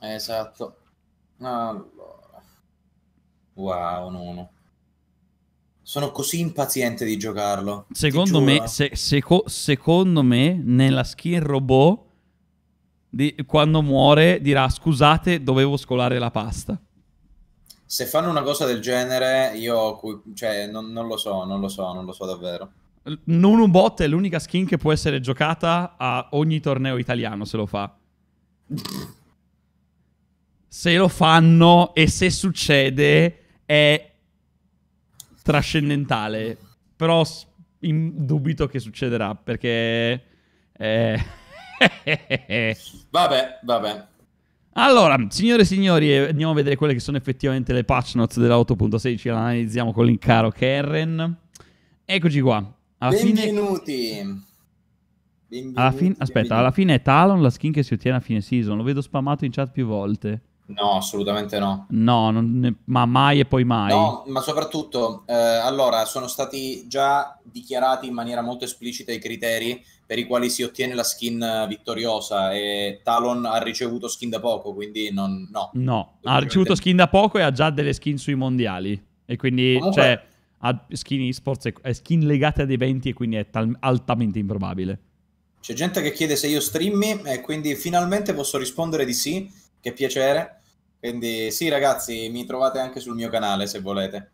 Esatto. Allora. Wow, Nuno. Sono così impaziente di giocarlo. Secondo me, se, seco, secondo me, nella skin robot, di, quando muore, dirà scusate, dovevo scolare la pasta. Se fanno una cosa del genere, io cioè, non, non lo so, non lo so, non lo so davvero. Nunubot è l'unica skin che può essere giocata a ogni torneo italiano se lo fa. se lo fanno e se succede è trascendentale. Però dubito che succederà perché... Eh... vabbè, vabbè. Allora, signore e signori, eh, andiamo a vedere quelle che sono effettivamente le patch notes dell'8.16. La analizziamo con l'incaro Karen. Eccoci qua. Alla benvenuti. Fine... benvenuti. Alla fin... Aspetta, benvenuti. alla fine è Talon la skin che si ottiene a fine season. Lo vedo spammato in chat più volte. No, assolutamente no. No, non, ma mai e poi mai. No, ma soprattutto, eh, allora, sono stati già dichiarati in maniera molto esplicita i criteri per i quali si ottiene la skin vittoriosa e Talon ha ricevuto skin da poco, quindi non, no. No, ha ricevuto skin da poco e ha già delle skin sui mondiali. E quindi, Comunque... cioè, ha skin esports, e skin legate ad eventi e quindi è tal- altamente improbabile. C'è gente che chiede se io streammi e quindi finalmente posso rispondere di sì, che piacere quindi sì ragazzi, mi trovate anche sul mio canale se volete.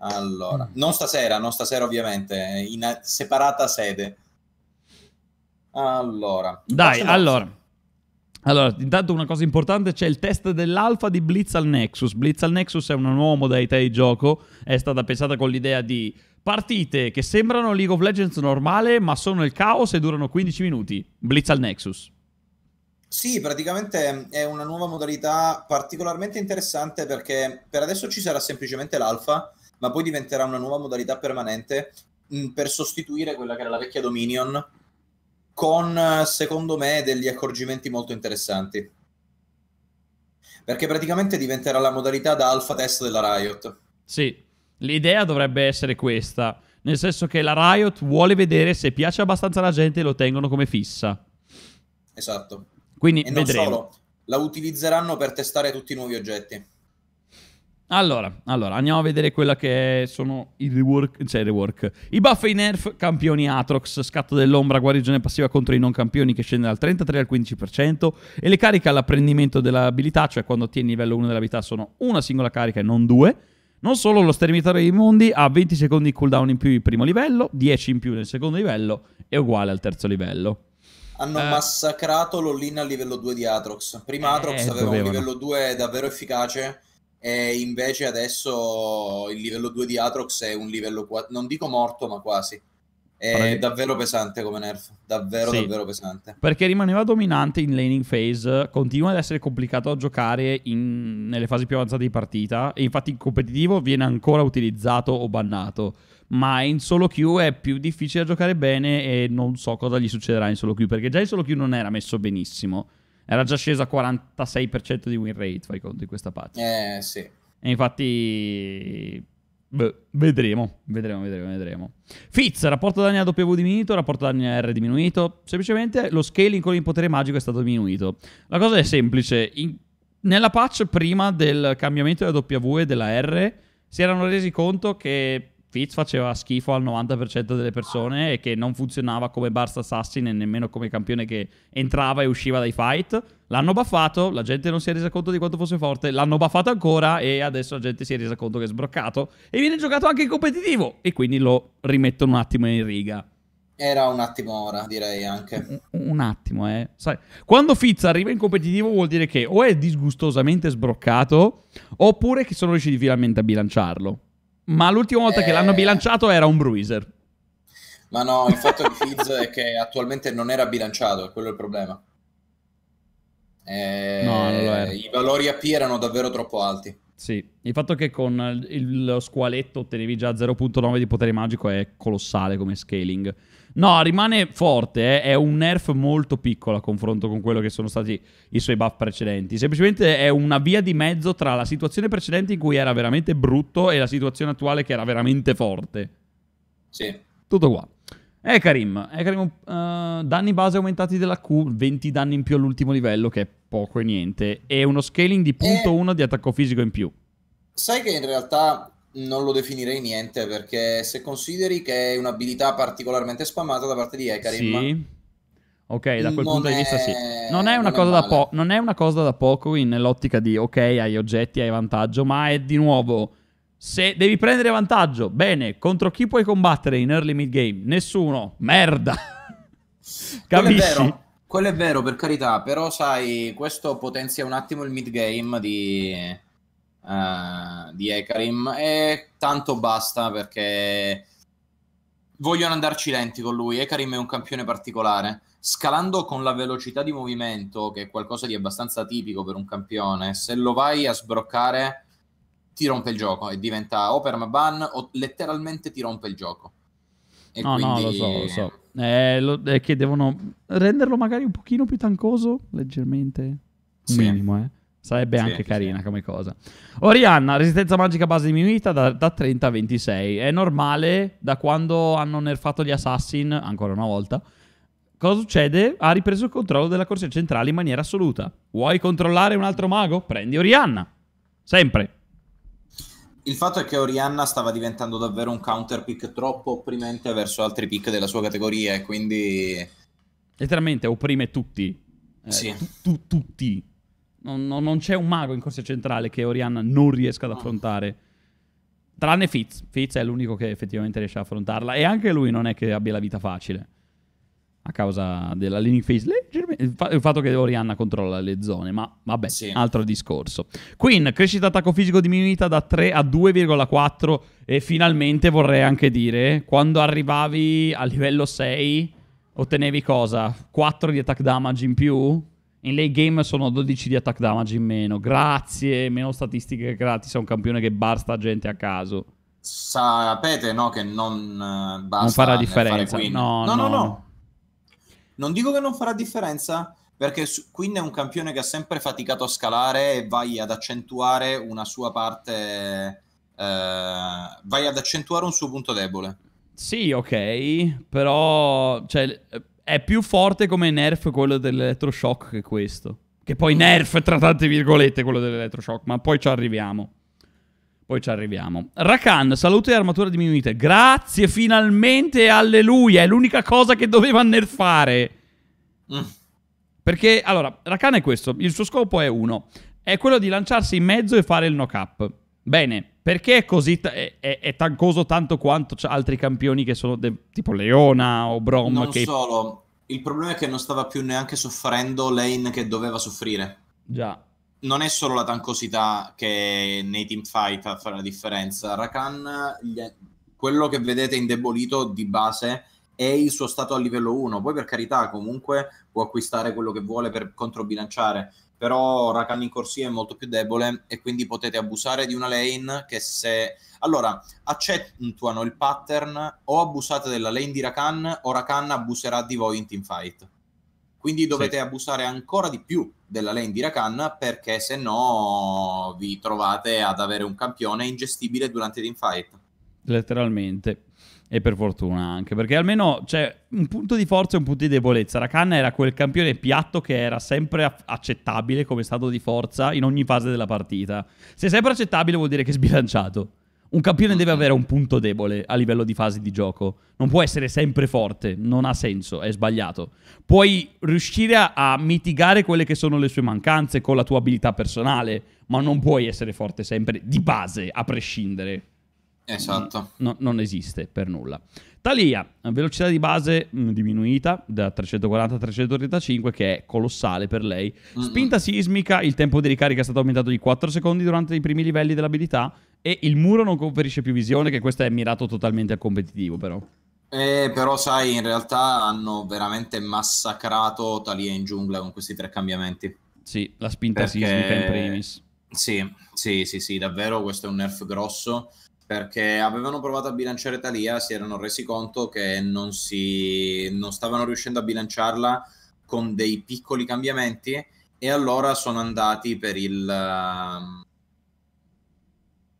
Allora, mm. non stasera, non stasera ovviamente, in separata sede. Allora. Dai, allora. Allora, intanto una cosa importante, c'è il test dell'alfa di Blitz al Nexus. Blitz al Nexus è una nuova modalità di gioco, è stata pensata con l'idea di partite che sembrano League of Legends normale, ma sono il caos e durano 15 minuti. Blitz al Nexus. Sì, praticamente mm, è una nuova modalità particolarmente interessante perché per adesso ci sarà semplicemente l'alfa, ma poi diventerà una nuova modalità permanente mh, mm, per sostituire quella che era la vecchia Dominion con, eh, secondo me, degli accorgimenti molto interessanti. Perché praticamente diventerà la modalità da alfa test della Riot. Sì, l'idea dovrebbe essere questa. Nel senso che la Riot vuole vedere se piace abbastanza alla gente e lo tengono come fissa. Esatto. Quindi e vedremo. Solo, la utilizzeranno per testare tutti i nuovi oggetti. Allora, allora, andiamo a vedere quella che sono i rework, cioè i rework. I buff e i nerf, campioni Atrox, scatto dell'ombra, guarigione passiva contro i non campioni che scende dal 33 al 15% e le cariche all'apprendimento dell'abilità, cioè quando ottieni livello 1 dell'abilità sono una singola carica e non due. Non solo lo sterminatore dei mondi ha 20 secondi di cooldown in più il primo livello, 10 in più nel secondo livello e uguale al terzo livello hanno eh. massacrato l'Ollin a livello 2 di Atrox. Prima eh, aveva dovevano. un livello 2 davvero efficace e invece adesso il livello 2 di Atrox è un livello 4, non dico morto ma quasi. È davvero pesante come nerf, davvero sì, davvero pesante. Perché rimaneva dominante in laning phase, continua ad essere complicato a giocare in, nelle fasi più avanzate di partita e infatti in competitivo viene ancora utilizzato o bannato, ma in solo queue è più difficile da giocare bene e non so cosa gli succederà in solo queue, perché già in solo queue non era messo benissimo, era già sceso a 46% di win rate, fai conto in questa parte. Eh sì. E infatti Beh, vedremo, vedremo, vedremo, vedremo. Fitz, rapporto danni a W diminuito, rapporto danni a R diminuito. Semplicemente lo scaling con il potere magico è stato diminuito. La cosa è semplice. In, nella patch prima del cambiamento della W e della R si erano resi conto che Fitz faceva schifo al 90% delle persone e che non funzionava come Barst Assassin e nemmeno come campione che entrava e usciva dai fight. L'hanno buffato, la gente non si è resa conto di quanto fosse forte, l'hanno buffato ancora e adesso la gente si è resa conto che è sbroccato e viene giocato anche in competitivo e quindi lo rimettono un attimo in riga. Era un attimo ora, direi anche. Un, un attimo, eh. Sai, quando Fizz arriva in competitivo vuol dire che o è disgustosamente sbroccato oppure che sono riusciti finalmente a bilanciarlo ma l'ultima volta eh... che l'hanno eh. bilanciato era un Bruiser. Ma no, il fatto di Fizz è che attualmente non era bilanciato, è quello il problema. Eh, no, I valori AP erano davvero troppo alti. Sì, il fatto che con il, lo squaletto ottenevi già 0.9 di potere magico è colossale come scaling. No, rimane forte, eh. è un nerf molto piccolo a confronto con quello che sono stati i suoi buff precedenti. Semplicemente è una via di mezzo tra la situazione precedente in cui era veramente brutto e la situazione attuale che era veramente forte. Sì. Tutto qua. Eh Karim, eh, Karim uh, danni base aumentati della Q, 20 danni in più all'ultimo livello, che è poco e niente, e uno scaling di eh. punto 1 eh, di attacco fisico in più. Sai che in realtà non lo definirei niente perché se consideri che è un'abilità particolarmente spammata da parte di Hecarim. Sì. Ok, da quel punto è... di vista sì. Non è, non, è po- non è, una cosa da poco in, nell'ottica di ok, hai oggetti, hai vantaggio, ma è di nuovo se devi prendere vantaggio, bene, contro chi puoi combattere in early mid game? Nessuno. Merda. Capisci? Quello è vero, per carità, però sai, questo potenzia un attimo il mid game di uh, di Ekarim e tanto basta perché vogliono andarci lenti con lui. Ekarim è un campione particolare. Scalando con la velocità di movimento, che è qualcosa di abbastanza tipico per un campione, se lo vai a sbroccare ti rompe il gioco e diventa o permaban o letteralmente ti rompe il gioco. E no, quindi... no, lo so, lo so. Eh, è eh, che devono renderlo magari un pochino più tancoso, leggermente. Un sì. minimo, eh. Sarebbe sì, anche carina sì. come cosa. Orianna, resistenza magica base diminuita da, da, 30 a 26. È normale da quando hanno nerfato gli assassin, ancora una volta. Cosa succede? Ha ripreso il controllo della corsia centrale in maniera assoluta. Vuoi controllare un altro mago? Prendi Orianna. Sempre. Il fatto è che Orianna stava diventando davvero un counter pick troppo opprimente verso altri pick della sua categoria e quindi... Letteralmente opprime tutti. Eh, sì. Tu, tu, tutti non, non, non c'è un mago in corsia centrale che Orianna non riesca ad affrontare. Tranne Fitz. Fitz è l'unico che effettivamente riesce ad affrontarla. E anche lui non è che abbia la vita facile. A causa della leaning phase. Il fatto che Orianna controlla le zone. Ma vabbè, sì. altro discorso. Queen, crescita attacco fisico diminuita da 3 a 2,4. E finalmente vorrei anche dire, quando arrivavi a livello 6, ottenevi cosa? 4 di attack damage in più? In late game sono 12 di attack damage in meno. Grazie, meno statistiche gratis a un campione che basta gente a caso. Sapete, no, che non eh, basta. Non farà differenza. No no, no, no, no. Non dico che non farà differenza, perché Quinn è un campione che ha sempre faticato a scalare e vai ad accentuare una sua parte. Eh, vai ad accentuare un suo punto debole. Sì, ok, però cioè, è più forte come nerf quello dell'electroshock che questo. Che poi nerf tra tante virgolette quello dell'electroshock, ma poi ci arriviamo. Poi ci arriviamo. Rakan, salute e armatura diminuite. Grazie, finalmente, alleluia. È l'unica cosa che doveva nerfare. Mm. Perché, allora, Rakan è questo. Il suo scopo è uno. È quello di lanciarsi in mezzo e fare il knock-up. Bene. Perché è così t- è, è, è, tancoso tanto quanto altri campioni che sono de- tipo Leona o Brom? Non che... solo, il problema è che non stava più neanche soffrendo Lane che doveva soffrire. Già. Non è solo la tancosità che nei team fight a fare la differenza. Rakan, gli... quello che vedete indebolito di base è il suo stato a livello 1. Poi, per carità, comunque può acquistare quello che vuole per controbilanciare però Rakan in corsia è molto più debole e quindi potete abusare di una lane che se... Allora, accentuano il pattern o abusate della lane di Rakan o Rakan abuserà di voi in teamfight. Quindi dovete sì. abusare ancora di più della lane di Rakan perché se no vi trovate ad avere un campione ingestibile durante i teamfight. Letteralmente. E per fortuna anche, perché almeno c'è un punto di forza e un punto di debolezza. Rakan era quel campione piatto che era sempre accettabile come stato di forza in ogni fase della partita. Se è sempre accettabile vuol dire che è sbilanciato. Un campione deve avere un punto debole a livello di fase di gioco. Non può essere sempre forte, non ha senso, è sbagliato. Puoi riuscire a mitigare quelle che sono le sue mancanze con la tua abilità personale, ma non puoi essere forte sempre di base, a prescindere. Esatto. Mm, no, non esiste per nulla. Talia, velocità di base mm, diminuita da 340 a 335 che è colossale per lei. Spinta sismica, il tempo di ricarica è stato aumentato di 4 secondi durante i primi livelli dell'abilità e il muro non conferisce più visione che questo è mirato totalmente al competitivo però. Eh, però sai, in realtà hanno veramente massacrato Talia in giungla con questi tre cambiamenti. Sì, la spinta Perché... sismica in primis. Sì, sì, sì, sì, davvero questo è un nerf grosso perché avevano provato a bilanciare Talia, si erano resi conto che non, si, non stavano riuscendo a bilanciarla con dei piccoli cambiamenti e allora sono andati per il uh,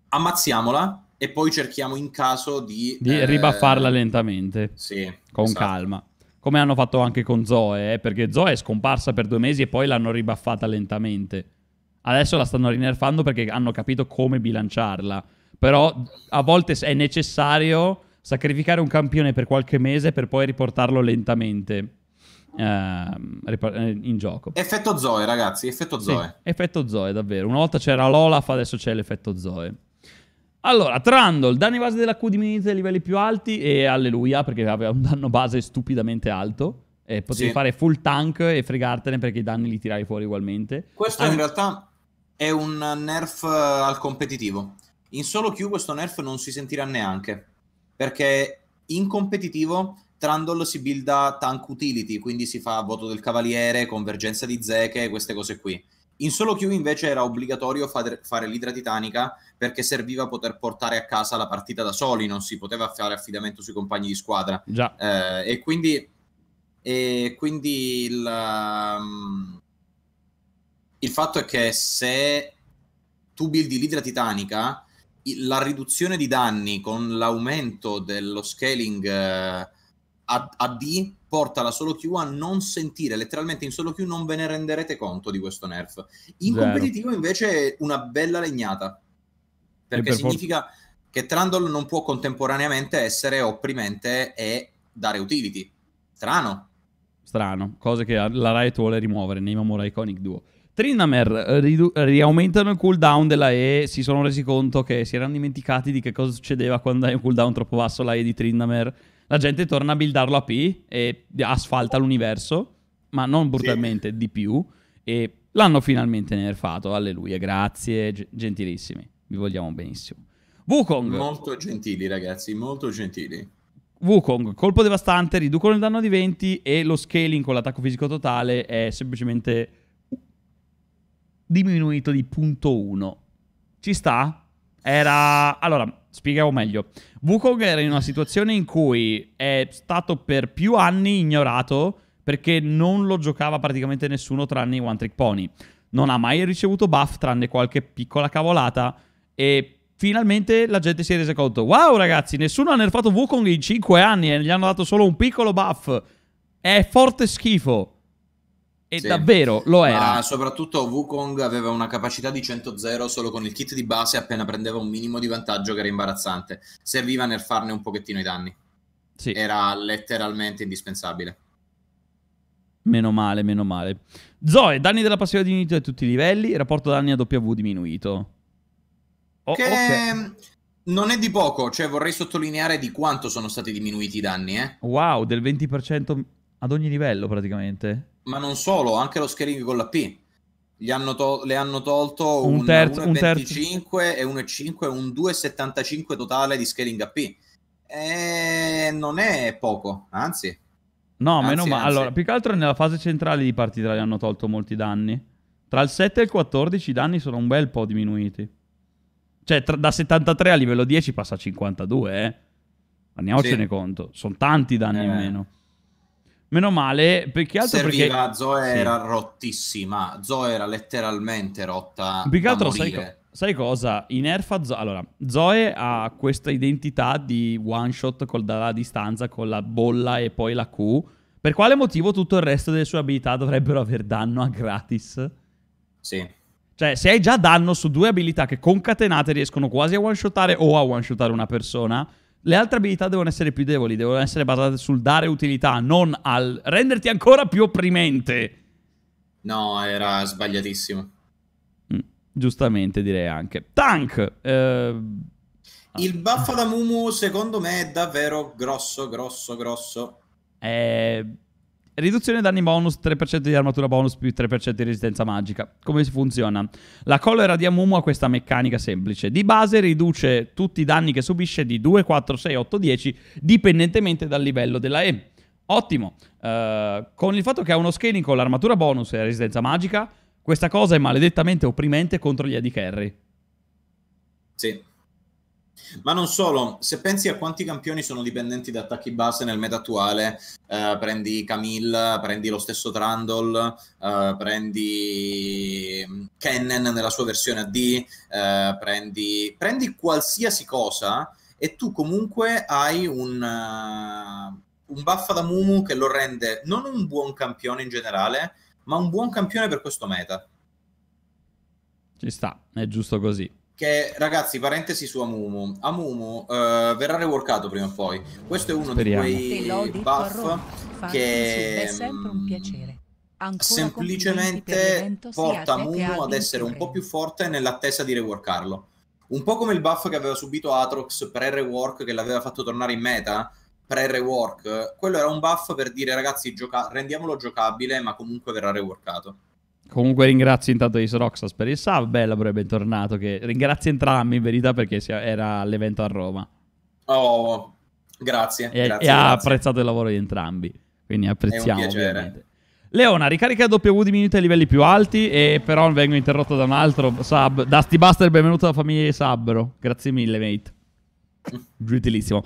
ammazziamola e poi cerchiamo in caso di, di eh, ribaffarla lentamente, sì, con esatto. calma. Come hanno fatto anche con Zoe, eh, perché Zoe è scomparsa per due mesi e poi l'hanno ribaffata lentamente. Adesso la stanno rinerfando perché hanno capito come bilanciarla però a volte è necessario sacrificare un campione per qualche mese per poi riportarlo lentamente ehm, eh, in gioco. Effetto Zoe, ragazzi, effetto Zoe. Sì, effetto Zoe, davvero. Una volta c'era l'Olaf, adesso c'è l'effetto Zoe. Allora, Trundle, danni base della Q diminuiti ai livelli più alti e alleluia perché aveva un danno base stupidamente alto. E eh, potevi sì. fare full tank e fregartene perché i danni li tirai fuori ugualmente. Questo An- in realtà è un nerf eh, al competitivo. In solo Q questo nerf non si sentirà neanche, perché in competitivo Trundle si builda tank utility, quindi si fa voto del cavaliere, convergenza di zeche, queste cose qui. In solo Q invece era obbligatorio fare, l'idra titanica perché serviva poter portare a casa la partita da soli, non si poteva fare affidamento sui compagni di squadra. Già. Eh, e quindi, e quindi il, um, il fatto è che se tu buildi l'idra titanica la riduzione di danni con l'aumento dello scaling eh, AD porta la solo Q a non sentire, letteralmente in solo Q non ve ne renderete conto di questo nerf. In Zero. competitivo invece è una bella legnata, perché per significa for- che Trundle non può contemporaneamente essere opprimente e dare utility. Strano. Strano, cose che la Riot vuole rimuovere nei Mamura Iconic Duo. Trinamer eh, ridu- riaumentano il cooldown della E, si sono resi conto che si erano dimenticati di che cosa succedeva quando hai un cooldown troppo basso la E di Trinamer. La gente torna a buildarlo a P e asfalta l'universo, ma non brutalmente, sì. di più. E l'hanno finalmente nerfato, alleluia, grazie, g- gentilissimi, vi vogliamo benissimo. Wukong. Molto gentili ragazzi, molto gentili. Wukong, colpo devastante, riducono il danno di 20 e lo scaling con l'attacco fisico totale è semplicemente diminuito di punto 1. Ci sta? Era... Allora, spiegavo meglio. Wukong era in una situazione in cui è stato per più anni ignorato perché non lo giocava praticamente nessuno tranne i One Trick Pony. Non ha mai ricevuto buff tranne qualche piccola cavolata e finalmente la gente si è resa conto wow ragazzi, nessuno ha nerfato Wukong in 5 anni e gli hanno dato solo un piccolo buff. È forte schifo. E sì. davvero lo era. Ma soprattutto Wukong aveva una capacità di 100-0 solo con il kit di base appena prendeva un minimo di vantaggio che era imbarazzante. Serviva nel farne un pochettino i danni. Sì. Era letteralmente indispensabile. Meno male, meno male. Zoe, danni della passiva diminuito a tutti i livelli, rapporto danni a W diminuito. Oh, che okay. non è di poco, cioè vorrei sottolineare di quanto sono stati diminuiti i danni. Eh. Wow, del 20% ad ogni livello praticamente ma non solo, anche lo scaling con la P. Hanno to- le hanno tolto un, un terzo, 1,25 un terzo. e 1,5 un 2,75 totale di scaling AP. E eh, non è poco, anzi. No, anzi, meno male. Allora, più che altro nella fase centrale di partita gli hanno tolto molti danni. Tra il 7 e il 14 i danni sono un bel po' diminuiti. Cioè, tra- da 73 a livello 10 passa a 52, eh. Andiamocene sì. conto. Sono tanti danni eh. in meno. Meno male, perché che altro Serviva, perché... Zoe sì. era rottissima, Zoe era letteralmente rotta Più che altro, sai, co- sai, cosa? In Erfa, Zoe... allora, Zoe ha questa identità di one shot dalla distanza, con la bolla e poi la Q. Per quale motivo tutto il resto delle sue abilità dovrebbero aver danno a gratis? Sì. Cioè, se hai già danno su due abilità che concatenate riescono quasi a one-shotare o a one-shotare una persona le altre abilità devono essere più deboli, devono essere basate sul dare utilità, non al renderti ancora più opprimente. No, era sbagliatissimo. Mm, giustamente direi anche. Tank! Eh... Il buff da Mumu secondo me è davvero grosso, grosso, grosso. Eh, Riduzione danni bonus, 3% di armatura bonus più 3% di resistenza magica. Come funziona? La collera di Amumu ha questa meccanica semplice. Di base riduce tutti i danni che subisce di 2, 4, 6, 8, 10 dipendentemente dal livello della E. Ottimo. Uh, con il fatto che ha uno scaling con l'armatura bonus e la resistenza magica, questa cosa è maledettamente opprimente contro gli AD carry. Sì. Ma non solo, se pensi a quanti campioni sono dipendenti da attacchi base nel meta attuale, eh, prendi Camille, prendi lo stesso Trundle, eh, prendi mm, Kennen nella sua versione AD, eh, prendi, prendi qualsiasi cosa e tu comunque hai un, uh, un baffa da Mumu che lo rende non un buon campione in generale, ma un buon campione per questo meta. Ci sta, è giusto così. Che ragazzi, parentesi su Amumu. Amumu uh, verrà reworkato prima o poi. Questo è uno Speriamo. di quei buff che è sempre un mm, piacere. Ancora semplicemente porta Amumu ad essere un po' più forte nell'attesa di reworkarlo. Un po' come il buff che aveva subito Atrox pre-rework che l'aveva fatto tornare in meta pre-rework. Quello era un buff per dire ragazzi, gioca- rendiamolo giocabile, ma comunque verrà reworkato. Comunque ringrazio intanto Ace Roxas per il sub, bello, però è bentornato, che ringrazio entrambi in verità perché era all'evento a Roma. Oh, grazie. E, grazie, e ha apprezzato il lavoro di entrambi, quindi apprezziamo ovviamente. Leona, ricarica W di diminuita ai livelli più alti e però vengo interrotto da un altro sub. Dusty Buster, benvenuto alla famiglia di Sabro. Grazie mille, mate. Mm. Giutilissimo.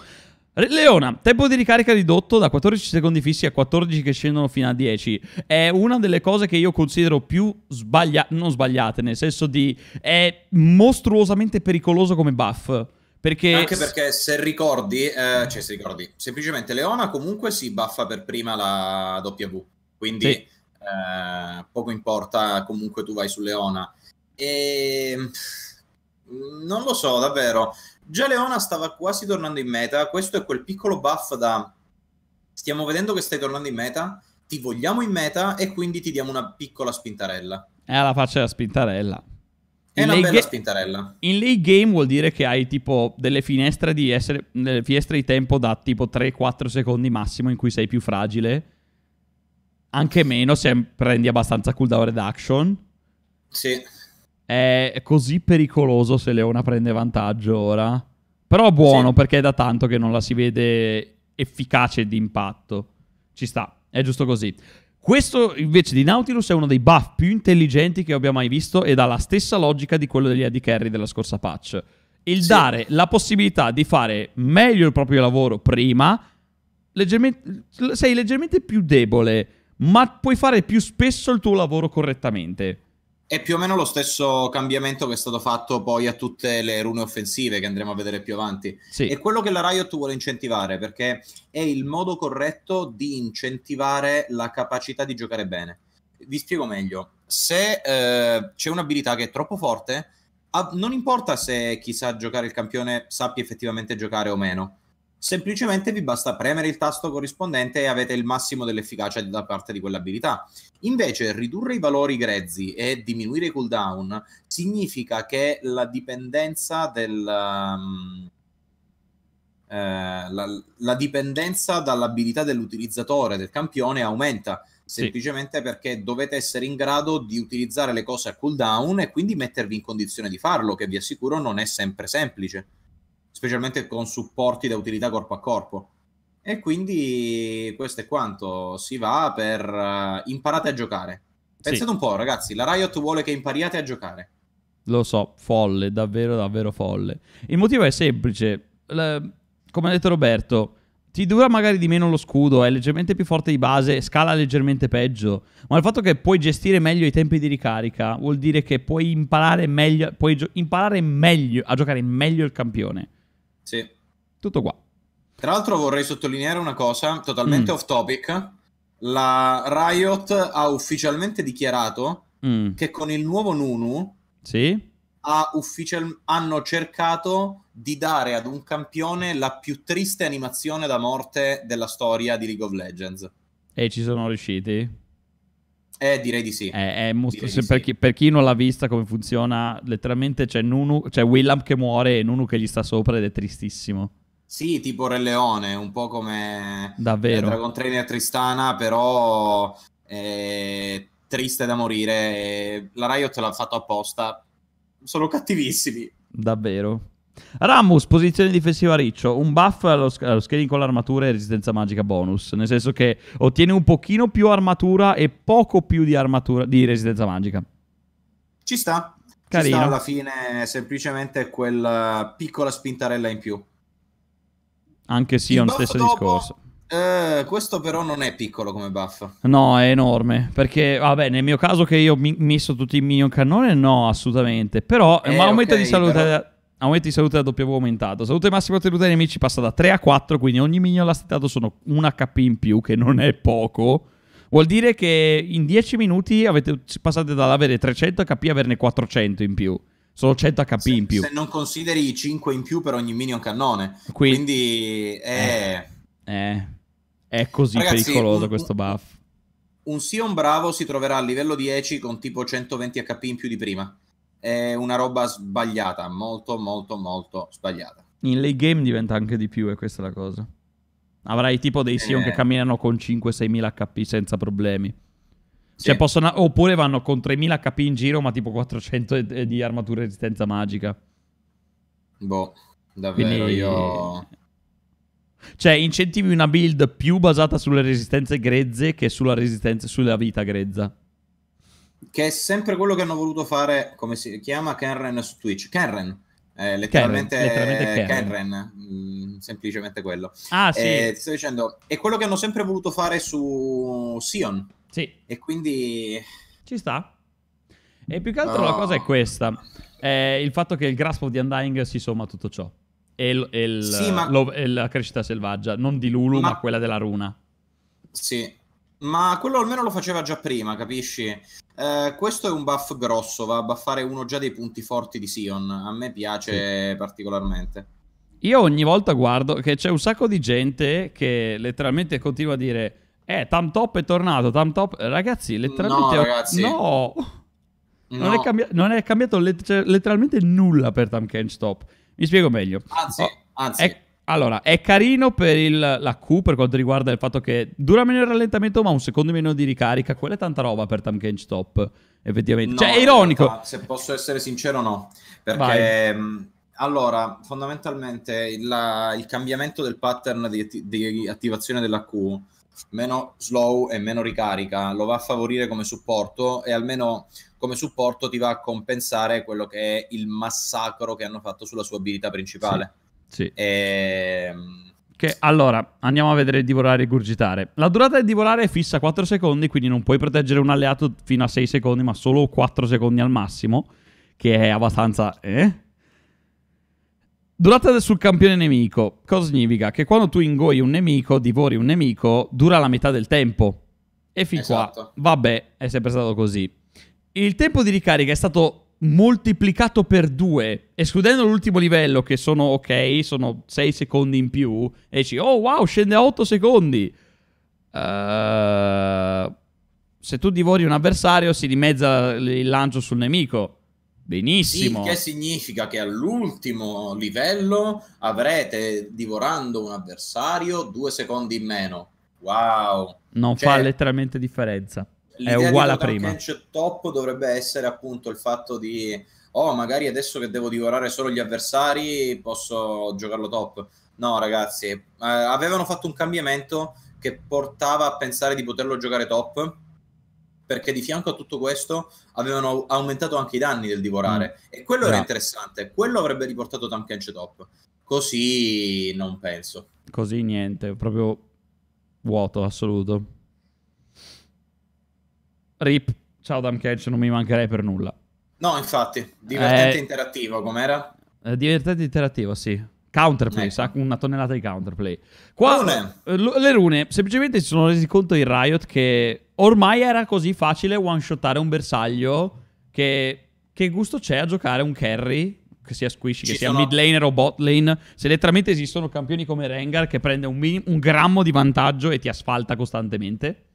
Leona, tempo di ricarica ridotto da 14 secondi fissi a 14 che scendono fino a 10. È una delle cose che io considero più sbagliate, non sbagliate, nel senso di è mostruosamente pericoloso come buff. Perché... Anche perché se ricordi, eh, cioè se ricordi, semplicemente Leona comunque si buffa per prima la W, quindi sì. eh, poco importa, comunque tu vai su Leona. E... Ehm, non lo so, davvero. Già Leona stava quasi tornando in meta. Questo è quel piccolo buff da stiamo vedendo che stai tornando in meta, ti vogliamo in meta e quindi ti diamo una piccola spintarella. È alla faccia della spintarella. È una bella ga- spintarella. In late game vuol dire che hai tipo delle finestre di, essere, delle finestre di tempo da tipo 3-4 secondi massimo in cui sei più fragile. Anche meno se prendi abbastanza cooldown reduction. Sì è così pericoloso se Leona prende vantaggio ora. Però buono sì. perché è da tanto che non la si vede efficace di impatto. Ci sta, è giusto così. Questo invece di Nautilus è uno dei buff più intelligenti che abbia mai visto ed ha la stessa logica di quello degli AD Carry della scorsa patch. Il sì. dare la possibilità di fare meglio il proprio lavoro prima, leggermente, sei leggermente più debole, ma puoi fare più spesso il tuo lavoro correttamente. È più o meno lo stesso cambiamento che è stato fatto poi a tutte le rune offensive che andremo a vedere più avanti. Sì. È quello che la Riot vuole incentivare perché è il modo corretto di incentivare la capacità di giocare bene. Vi spiego meglio. Se eh, c'è un'abilità che è troppo forte, ah, non importa se chi sa giocare il campione sappia effettivamente giocare o meno semplicemente vi basta premere il tasto corrispondente e avete il massimo dell'efficacia da parte di quell'abilità. Invece, ridurre i valori grezzi e diminuire i cooldown significa che la dipendenza del. Um, eh, la, la, dipendenza dall'abilità dell'utilizzatore del campione aumenta semplicemente sì. perché dovete essere in grado di utilizzare le cose a cooldown e quindi mettervi in condizione di farlo, che vi assicuro non è sempre semplice specialmente con supporti da utilità corpo a corpo. E quindi questo è quanto. Si va per uh, imparate a giocare. Pensate sì. un po', ragazzi, la Riot vuole che impariate a giocare. Lo so, folle, davvero, davvero folle. Il motivo è semplice. Le... Come ha detto Roberto, ti dura magari di meno lo scudo, è leggermente più forte di base, scala leggermente peggio, ma il fatto che puoi gestire meglio i tempi di ricarica vuol dire che puoi imparare meglio, puoi gio- imparare meglio a giocare meglio il campione. Sì. Tutto qua. Tra l'altro vorrei sottolineare una cosa totalmente mm. off topic. La Riot ha ufficialmente dichiarato mm. che con il nuovo Nunu sì? ha ufficial- hanno cercato di dare ad un campione la più triste animazione da morte della storia di League of Legends. E ci sono riusciti? Eh, direi di sì. È, è must- se, di per, sì. Chi, per, chi, non l'ha vista come funziona, letteralmente c'è, Nunu, c'è Willam che muore e Nunu che gli sta sopra ed è tristissimo. Sì, tipo Re Leone, un po' come Davvero. Eh, Dragon Trainer Tristana, però eh, triste da morire. La Riot l'ha fatto apposta. Sono cattivissimi. Davvero. Ramus, posizione difensiva riccio, un buff allo, sch- allo scaling con l'armatura e resistenza magica bonus, nel senso che ottiene un pochino più armatura e poco più di armatura di resistenza magica. Ci sta. Carino. Ci sta alla fine semplicemente quella piccola spintarella in più. Anche Sion, Il stesso dopo... discorso. Uh, questo però non è piccolo come buff. No, è enorme. Perché, vabbè, nel mio caso che io ho mi- messo tutti i minion cannone, no, assolutamente. Però, eh, ma aumenta okay, di salute... Però di salute da doppio aumentato. Salute massima ottenuta dai nemici passa da 3 a 4, quindi ogni minion all'assetato sono 1 HP in più, che non è poco. Vuol dire che in 10 minuti avete, passate dall'avere 300 HP a averne 400 in più. Solo 100 HP se, in più. Se non consideri 5 in più per ogni minion cannone. Qui, quindi è... Eh. è... Eh. Eh. È così Ragazzi, pericoloso un, questo buff. Un Sion bravo si troverà a livello 10 con tipo 120 HP in più di prima è una roba sbagliata, molto molto molto sbagliata. In late game diventa anche di più e eh, questa è la cosa. Avrai tipo dei Sion eh... che camminano con 5 6000 HP senza problemi. Cioè, sì. possono, oppure vanno con 3000 HP in giro, ma tipo 400 di armatura e resistenza magica. Boh, davvero Quindi... io. Cioè, incentivi una build più basata sulle resistenze grezze che sulla, sulla vita grezza che è sempre quello che hanno voluto fare, come si chiama, Kenren su Twitch. Kenren, eh, letteralmente, Karen, letteralmente Karen. Karen, mh, mm, semplicemente quello. Ah, sì. Eh, sto dicendo, è quello che hanno sempre voluto fare su Sion. Sì. E quindi... Ci sta. E più che altro oh. la cosa è questa. È il fatto che il Grasp of the Undying si somma a tutto ciò. E, l- e, l- sì, ma... lo- e la crescita selvaggia, non di Lulu, ma... ma quella della runa. Sì, ma quello almeno lo faceva già prima, capisci? Eh, questo è un buff grosso, va a buffare uno già dei punti forti di Sion. A me piace sì. particolarmente. Io ogni volta guardo che c'è un sacco di gente che letteralmente continua a dire eh, Tam Top è tornato, Tam Top... Ragazzi, letteralmente... No, ragazzi. No! no. Non, è cambi... non, è cambiato letter... Cioè, letteralmente nulla per Tam Top. Mi spiego meglio. Anzi, oh, anzi... È allora, è carino per il, la Q per quanto riguarda il fatto che dura meno il rallentamento, ma un secondo meno di ricarica. Quella è tanta roba per Tam Game Stop, effettivamente. Cioè, no, cioè, è ironico. Realtà, se posso essere sincero, no. Perché, mh, mm, allora, fondamentalmente la, il cambiamento del pattern di, di attivazione della Q meno slow e meno ricarica, lo va a favorire come supporto e almeno come supporto ti va a compensare quello che è il massacro che hanno fatto sulla sua abilità principale. Sì. Sì. E... Ehm, che, allora, andiamo a vedere divorare e gurgitare. La durata del divorare è fissa a 4 secondi, quindi non puoi proteggere un alleato fino a 6 secondi, ma solo 4 secondi al massimo, che è abbastanza... Eh? Durata sul campione nemico. Cosa significa? Che quando tu ingoi un nemico, divori un nemico, dura la metà del tempo. E fin esatto. qua, vabbè, è sempre stato così. Il tempo di ricarica è stato moltiplicato per due, escludendo l'ultimo livello che sono ok, sono 6 secondi in più, e dici, oh wow, scende a 8 secondi. Uh, se tu divori un avversario si dimezza il lancio sul nemico. Benissimo. Il che significa che all'ultimo livello avrete, divorando un avversario, due secondi in meno. Wow. Non cioè... fa letteralmente differenza è uguale a prima. Il top dovrebbe essere appunto il fatto di, oh, magari adesso che devo divorare solo gli avversari posso giocarlo top. No, ragazzi, eh, avevano fatto un cambiamento che portava a pensare di poterlo giocare top perché di fianco a tutto questo avevano aumentato anche i danni del divorare mm. e quello yeah. era interessante, quello avrebbe riportato Tamkench top. Così non penso. Così niente, proprio vuoto assoluto. Rip, ciao Dam Catch, non mi mancherei per nulla. No, infatti, divertente eh, interattivo, com'era? Eh, divertente interattivo, sì. Counterplay, ecco. una tonnellata di counterplay. Qua, rune. Eh, le rune, semplicemente si sono resi conto in Riot che ormai era così facile one-shottare un bersaglio che... Che gusto c'è a giocare un carry che sia squishy, Ci che sia mid laner o bot lane, se letteralmente esistono campioni come Rengar che prende un, un, grammo di vantaggio e ti asfalta costantemente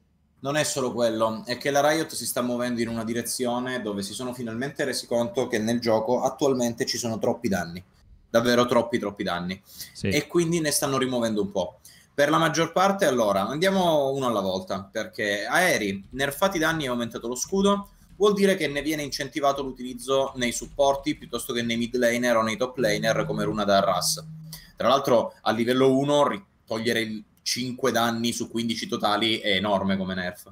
non è solo quello, è che la Riot si sta muovendo in una direzione dove si sono finalmente resi conto che nel gioco attualmente ci sono troppi danni, davvero troppi troppi danni sì. e quindi ne stanno rimuovendo un po'. Per la maggior parte allora andiamo uno alla volta perché aerei, nerfati i danni e aumentato lo scudo, vuol dire che ne viene incentivato l'utilizzo nei supporti piuttosto che nei mid laner o nei top laner come runa da Arras. Tra l'altro a livello 1 togliere il 5 danni su 15 totali è enorme come nerf.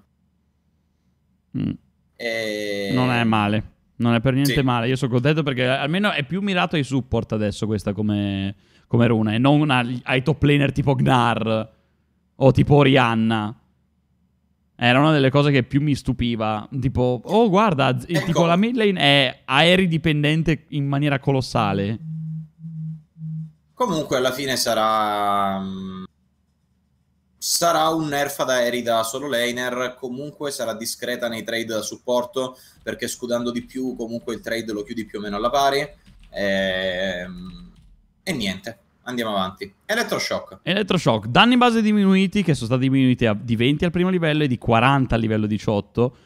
Mm. E... Non è male, non è per niente sì. male. Io sono contento perché almeno è più mirato ai support adesso questa come, come runa e non ai top laner tipo Gnar o tipo Rihanna. Era una delle cose che più mi stupiva. Tipo, oh guarda, ecco. tipo la mid lane è aerei dipendente in maniera colossale. Comunque alla fine sarà mm, Sarà un nerf ad aerei da solo laner, comunque sarà discreta nei trade da supporto, perché scudando di più comunque il trade lo chiudi più o meno alla pari. E, ehm, e niente, andiamo avanti. Electroshock. Electroshock, danni in base diminuiti, che sono stati diminuiti a, di 20 al primo livello e di 40 al livello 18.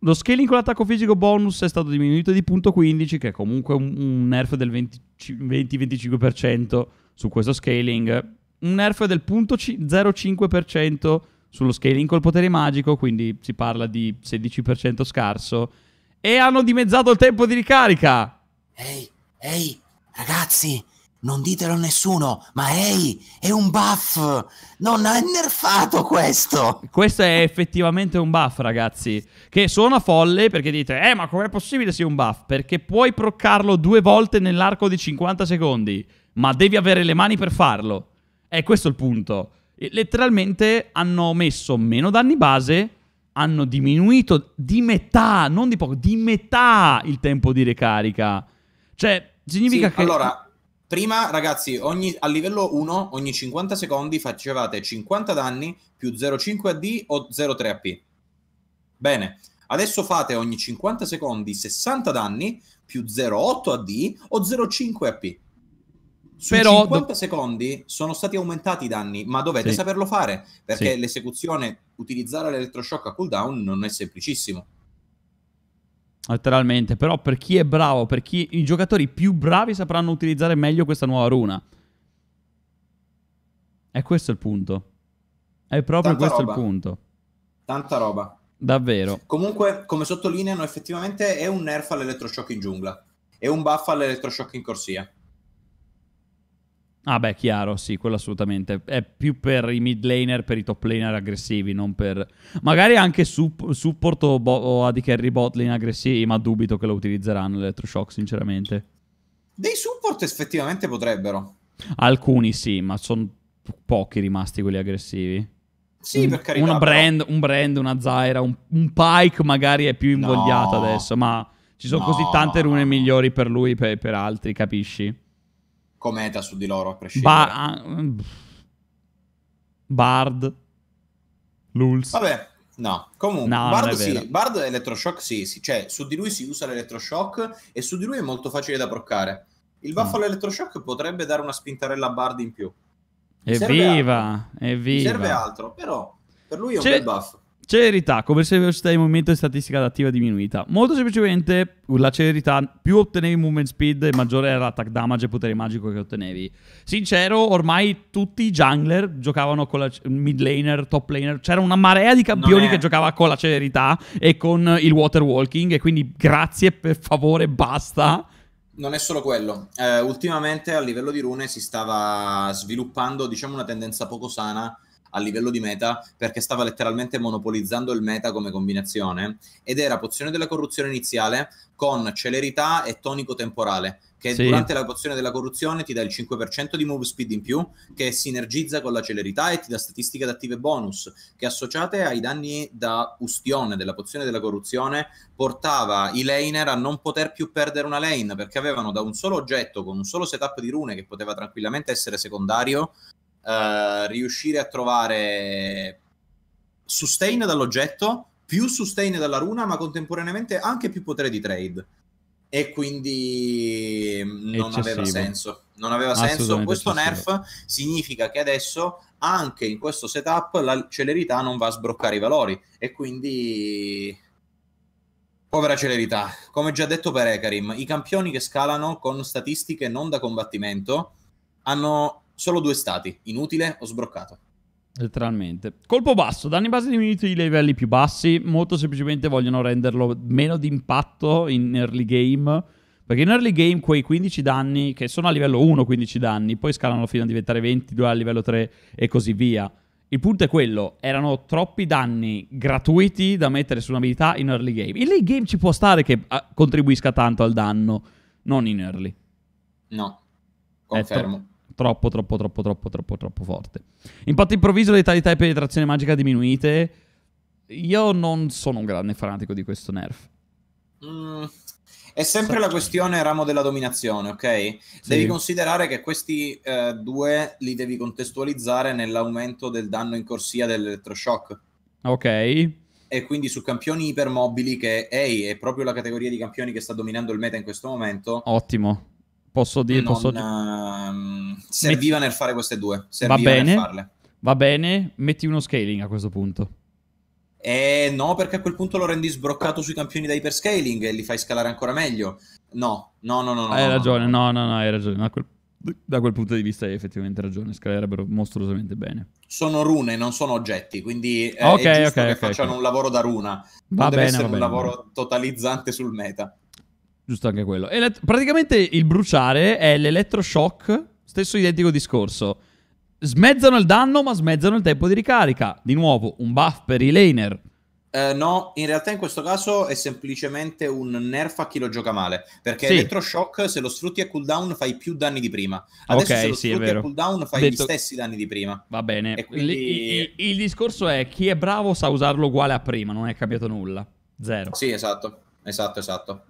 Lo scaling con l'attacco fisico bonus è stato diminuito di punto 15, che è comunque un, un nerf del 20-25% su questo scaling un nerf del 0,5% sullo scaling col potere magico, quindi si parla di 16% scarso. E hanno dimezzato il tempo di ricarica. Ehi, ehi, ragazzi, non ditelo a nessuno, ma ehi, è un buff! Non è nerfato questo! Questo è effettivamente un buff, ragazzi. Che suona folle perché dite, eh, ma com'è possibile sia un buff? Perché puoi proccarlo due volte nell'arco di 50 secondi, ma devi avere le mani per farlo. È questo il punto. letteralmente hanno messo meno danni base, hanno diminuito di metà, non di poco, di metà il tempo di ricarica. Cioè, significa sì, che... Allora, prima ragazzi, ogni, a livello 1, ogni 50 secondi facevate 50 danni più 0,5 AD o 0,3 AP. Bene, adesso fate ogni 50 secondi 60 danni più 0,8 AD o 0,5 AP. Sui Però 50 secondi sono stati aumentati i danni, ma dovete sì. saperlo fare perché sì. l'esecuzione, utilizzare l'elettroshock a cooldown non è semplicissimo. Letteralmente, però per chi è bravo, per chi i giocatori più bravi sapranno utilizzare meglio questa nuova runa. E questo è il punto. È proprio Tanta questo roba. il punto. Tanta roba. Davvero. Comunque, come sottolineano, effettivamente è un nerf all'elettroshock in giungla. È un buff all'elettroshock in corsia. Ah beh, chiaro, sì, quello assolutamente. È più per i mid laner, per i top laner aggressivi, non per... Magari anche sup- support o, bo- o AD carry bot lane aggressivi, ma dubito che lo utilizzeranno l'Electroshock, sinceramente. Dei support effettivamente potrebbero. Alcuni sì, ma sono pochi rimasti quelli aggressivi. Sì, un, per carità. Una brand, Un brand, una Zaira, un, un, Pike magari è più invogliato no. adesso, ma ci sono no. così tante rune migliori per lui e per, per altri, capisci? cometa su di loro a prescindere. Ba- ah, mm, Bard. Lulz. Vabbè, no. Comunque, no, Bard, sì, Bard Electroshock sì, sì, cioè su di lui si usa l'Electroshock e su di lui è molto facile da proccare. Il baffo mm. all'Electroshock potrebbe dare una spintarella a Bard in più. Evviva, evviva. Serve altro, però per lui è un cioè, bel buff. Celerità, come conversione velocità di movimento e statistica adattiva diminuita. Molto semplicemente, la celerità, più ottenevi movement speed, maggiore era l'attack damage e potere magico che ottenevi. Sincero, ormai tutti i jungler giocavano con la mid laner, top laner. C'era una marea di campioni che giocava con la celerità e con il water walking. E quindi grazie, per favore, basta. Non è solo quello. Eh, ultimamente a livello di rune si stava sviluppando, diciamo, una tendenza poco sana a livello di meta perché stava letteralmente monopolizzando il meta come combinazione ed era pozione della corruzione iniziale con celerità e tonico temporale che sì. durante la pozione della corruzione ti dà il 5% di move speed in più che sinergizza con la celerità e ti dà statistiche adattive bonus che associate ai danni da ustione della pozione della corruzione portava i laner a non poter più perdere una lane perché avevano da un solo oggetto con un solo setup di rune che poteva tranquillamente essere secondario eh, riuscire a trovare sustain dall'oggetto, più sustain dalla runa, ma contemporaneamente anche più potere di trade. E quindi non eccessivo. aveva senso. Non aveva senso. Questo eccessivo. nerf significa che adesso anche in questo setup la celerità non va a sbroccare i valori. E quindi Povera celerità. Come già detto per Ekarim, i campioni che scalano con statistiche non da combattimento hanno solo due stati, inutile o sbroccato. Letteralmente. Colpo basso, danni base diminuiti di livelli più bassi, molto semplicemente vogliono renderlo meno di impatto in early game, perché in early game quei 15 danni, che sono a livello 1 15 danni, poi scalano fino a diventare 22 a livello 3 e così via. Il punto è quello, erano troppi danni gratuiti da mettere su un'abilità in early game. In late game ci può stare che ah, contribuisca tanto al danno, non in early. No, confermo. Troppo, troppo, troppo, troppo, troppo, troppo forte. Impatto improvviso, letalità e penetrazione magica diminuite. Io non sono un grande fanatico di questo nerf. Mm, è sempre la questione ramo della dominazione, ok? Sì. Devi considerare che questi eh, due li devi contestualizzare nell'aumento del danno in corsia dell'elettroshock. Ok. E quindi su campioni ipermobili, che hey, è proprio la categoria di campioni che sta dominando il meta in questo momento. Ottimo. Posso dire, non, posso... Um Serviva nel fare queste due. Serviva bene, nel farle. Va bene, metti uno scaling a questo punto. Eh, no, perché a quel punto lo rendi sbroccato sui campioni da hyperscaling e li fai scalare ancora meglio. No, no, no, no. no hai no, ragione, no, no, no, hai ragione. Da quel, da quel punto di vista hai effettivamente ragione, scalerebbero mostruosamente bene. Sono rune, non sono oggetti, quindi eh, okay, è giusto okay, che okay, facciano un lavoro da runa. Non va deve bene, essere un bene, lavoro totalizzante sul meta. Giusto anche quello. Elet- praticamente il bruciare è l'elettroshock Stesso identico discorso. Smezzano il danno, ma smezzano il tempo di ricarica. Di nuovo, un buff per i laner. Eh, no, in realtà in questo caso è semplicemente un nerf a chi lo gioca male. Perché sì. Electroshock, se lo sfrutti a cooldown, fai più danni di prima. Adesso okay, se lo sì, sfrutti a cooldown, fai Detto... gli stessi danni di prima. Va bene. Quindi... Il, il, il discorso è chi è bravo sa usarlo uguale a prima, non è cambiato nulla. Zero. Sì, esatto. Esatto, esatto.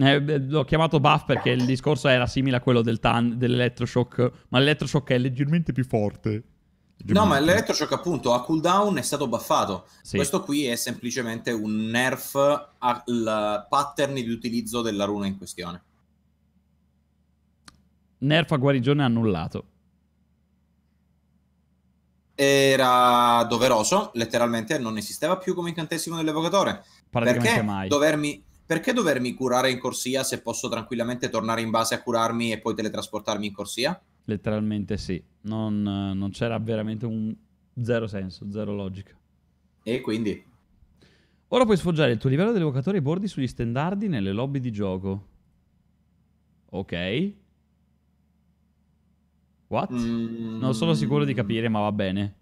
Eh, l'ho chiamato buff perché il discorso era simile a quello del tan- dell'electroshock, ma l'electroshock è leggermente più forte. No, ma l'electroshock appunto a cooldown è stato buffato. Sì. Questo qui è semplicemente un nerf al pattern di utilizzo della runa in questione. Nerf a guarigione annullato. Era doveroso, letteralmente non esisteva più come incantesimo dell'evocatore. Perché mai. dovermi perché dovermi curare in corsia se posso tranquillamente tornare in base a curarmi e poi teletrasportarmi in corsia? Letteralmente sì, non, non c'era veramente un zero senso, zero logica. E quindi? Ora puoi sfoggiare il tuo livello dell'evocatore ai bordi sugli standardi nelle lobby di gioco. Ok. What? Mm... Non sono sicuro di capire, ma va bene.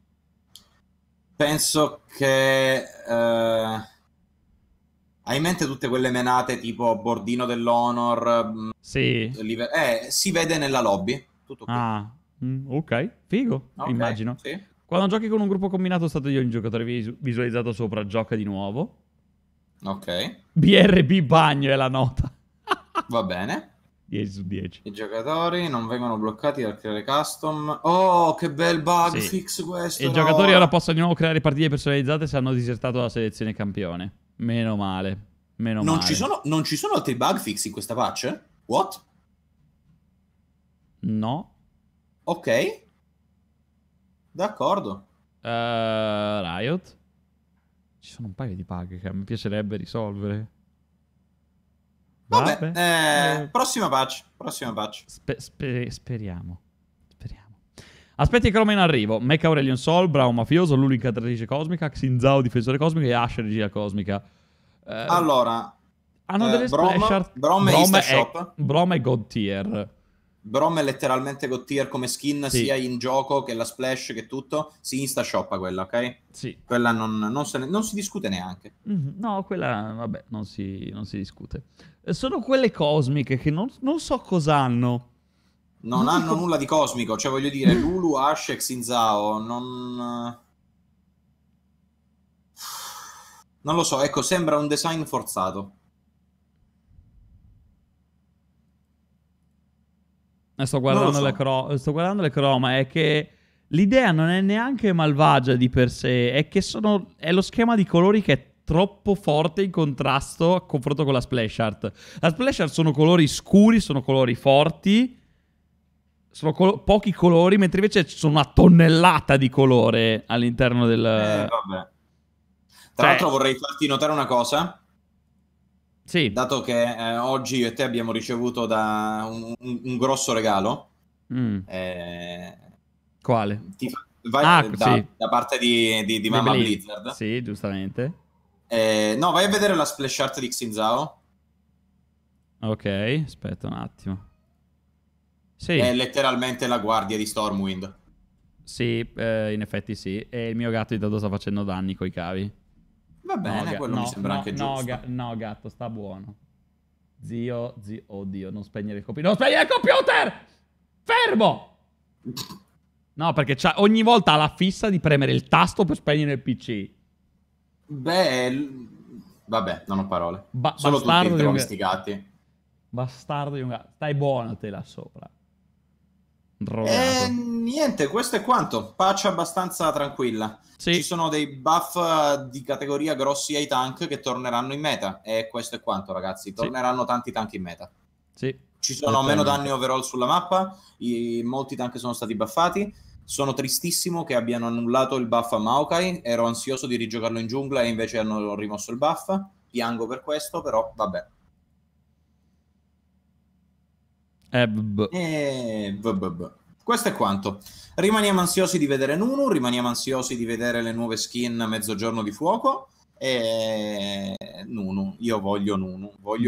Penso che... Uh hai in mente tutte quelle menate tipo bordino dell'honor? Mm, sì. Live- eh, si vede nella lobby. Tutto qui. Ah, mm, ok. Figo, okay, immagino. Sì. Quando giochi con un gruppo combinato, stato io il giocatore visu- visualizzato sopra, gioca di nuovo. Ok. BRB bagno è la nota. Va bene. 10 su 10. I giocatori non vengono bloccati dal creare custom. Oh, che bel bug sì. fix questo! I no. giocatori ora possono di nuovo creare partite personalizzate se hanno disertato la selezione campione. Meno male. Meno non, male. Ci sono, non ci sono altri bug fix in questa patch? What? No. Ok. D'accordo. Uh, Riot? Ci sono un paio di bug che mi piacerebbe risolvere. Vabbè, Vabbè. Eh, eh. prossima patch. Prossima patch. Spe- spe- speriamo. Aspetti che Roma in arrivo. Mecha Aurelion Sol, bravo mafioso, l'unica attrice cosmica, Xinzao difensore cosmico e Asher regia cosmica. Eh, allora, hanno eh, delle Brom, art- Brom, Brom, è, Shop. Brom è God Tier. Brom è letteralmente God Tier come skin sì. sia in gioco che la splash che tutto. Si insta shoppa quella, ok? Sì. Quella non, non, se ne, non si discute neanche. Mm-hmm. No, quella, vabbè, non si, non si discute. sono quelle cosmiche che non, non so cos'hanno. Non no, hanno no. nulla di cosmico, cioè voglio dire, Lulu, Ash e Xinzao non... Non lo so, ecco, sembra un design forzato. Sto guardando, so. le cro- sto guardando le croma, è che l'idea non è neanche malvagia di per sé, è che sono... è lo schema di colori che è troppo forte in contrasto a confronto con la splash art. La splash art sono colori scuri, sono colori forti, sono col- pochi colori, mentre invece ci sono una tonnellata di colore all'interno del... Eh, vabbè. Tra cioè... l'altro vorrei farti notare una cosa. Sì. Dato che eh, oggi io e te abbiamo ricevuto da un, un, un grosso regalo. Mm. Eh... Quale? Ti, vai ah, da, sì. da, parte di, di, di mamma Blizzard. Blizzard. Sì, giustamente. Eh, no, vai a vedere la splash art di Xinzao. Ok, aspetta un attimo. Sì. È letteralmente la guardia di Stormwind. Sì, eh, in effetti sì. E il mio gatto di tanto sta facendo danni coi cavi. Va bene, no, quello no, mi sembra no, anche giusto. Ga- no, gatto, sta buono. Zio, zio, oddio, non spegnere il computer. Non spegnere il computer! Fermo! No, perché ogni volta ha la fissa di premere il tasto per spegnere il PC. Beh, vabbè, non ho parole. Ba- Solo tutti intromisticati. Bastardo di un gatto. Stai buono te là sopra. Eh, niente, questo è quanto. Pace abbastanza tranquilla. Sì. Ci sono dei buff eh, di categoria grossi ai tank che torneranno in meta. E questo è quanto, ragazzi. Torneranno sì. tanti tank in meta. Sì. Ci sono meno danni overall sulla mappa. I, molti tank sono stati buffati. Sono tristissimo che abbiano annullato il buff a Maokai. Ero ansioso di rigiocarlo in giungla e invece hanno rimosso il buff. Piango per questo, però vabbè. e... Eh, eh, b- Questo è quanto. Rimaniamo ansiosi di vedere Nunu, rimaniamo ansiosi di vedere le nuove skin Mezzogiorno di Fuoco. E... Eh, Nunu, io voglio Nunu, voglio